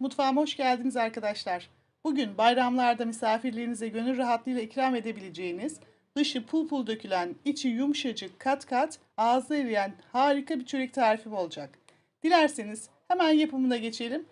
mutfağıma hoş geldiniz arkadaşlar. Bugün bayramlarda misafirlerinize gönül rahatlığıyla ikram edebileceğiniz, dışı pul pul dökülen, içi yumuşacık, kat kat, ağızda eriyen harika bir çörek tarifim olacak. Dilerseniz hemen yapımına geçelim